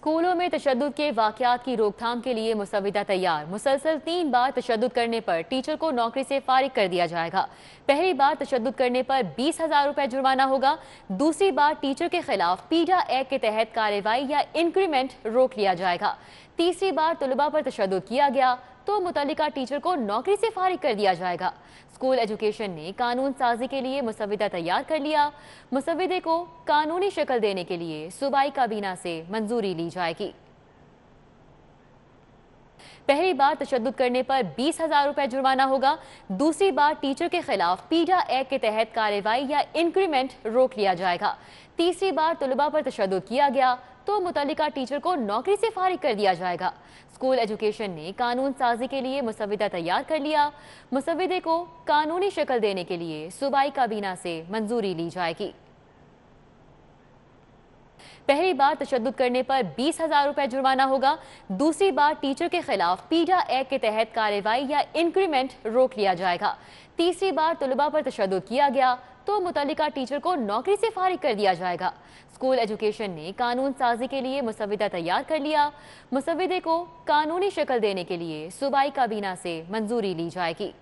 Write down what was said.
स्कूलों में तशद के वाकत की रोकथाम के लिए मुसविदा तैयार मुसलसल तीन बार तशद करने पर टीचर को नौकरी से फारिग कर दिया जाएगा पहली बार तशद करने पर बीस हजार रुपए जुर्माना होगा दूसरी बार टीचर के खिलाफ पीडा एक्ट के तहत कार्रवाई या इंक्रीमेंट रोक लिया जाएगा तीसरी बार तलबा पर तशद किया गया तो मुतलिका टीचर को नौकरी से फारिग कर दिया जाएगा स्कूल एजुकेशन ने कानून साजी के लिए मुसविदा तैयार कर लिया मुसविदे को कानूनी शक्ल देने के लिए सूबाई काबीना से मंजूरी ली जाएगी पहली बार तशद करने पर बीस हजार रुपए जुर्माना होगा दूसरी बार टीचर के खिलाफ पीडा एक्ट के तहत कार्रवाई या इंक्रीमेंट रोक लिया जाएगा तीसरी बार तलबा पर तशद किया गया तो मुतलिका टीचर को नौकरी से फारिग कर दिया जाएगा स्कूल एजुकेशन ने कानून साजी के लिए मुसविदा तैयार कर लिया मुसविदे को कानूनी शक्ल देने के लिए सूबाई काबीना से मंजूरी ली जाएगी पहली बार तशद करने पर बीस हजार रुपए जुर्माना होगा दूसरी बार टीचर के खिलाफ पीडा एक्ट के तहत कार्रवाई या इंक्रीमेंट रोक लिया जाएगा तीसरी बार तलबा पर तशद किया गया तो मुतलिका टीचर को नौकरी से फारिग कर दिया जाएगा स्कूल एजुकेशन ने कानून साजी के लिए मुसविदा तैयार कर लिया मुसविदे को कानूनी शक्ल देने के लिए सूबाई काबीना से मंजूरी ली जाएगी